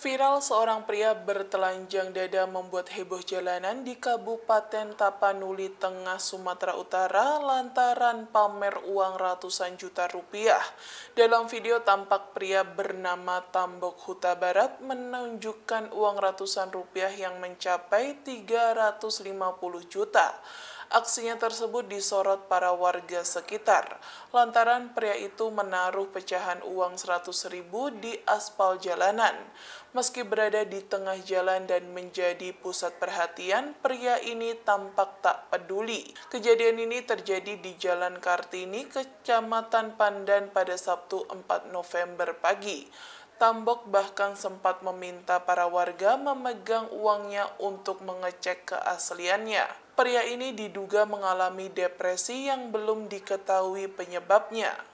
Viral seorang pria bertelanjang dada membuat heboh jalanan di Kabupaten Tapanuli, Tengah Sumatera Utara lantaran pamer uang ratusan juta rupiah. Dalam video tampak pria bernama Tambok Huta Barat menunjukkan uang ratusan rupiah yang mencapai 350 juta. Aksinya tersebut disorot para warga sekitar lantaran pria itu menaruh pecahan uang 100 ribu di aspal jalanan. Meski berada di tengah jalan dan menjadi pusat perhatian, pria ini tampak tak peduli. Kejadian ini terjadi di Jalan Kartini, Kecamatan Pandan pada Sabtu 4 November pagi. Tambok bahkan sempat meminta para warga memegang uangnya untuk mengecek keasliannya. Pria ini diduga mengalami depresi yang belum diketahui penyebabnya.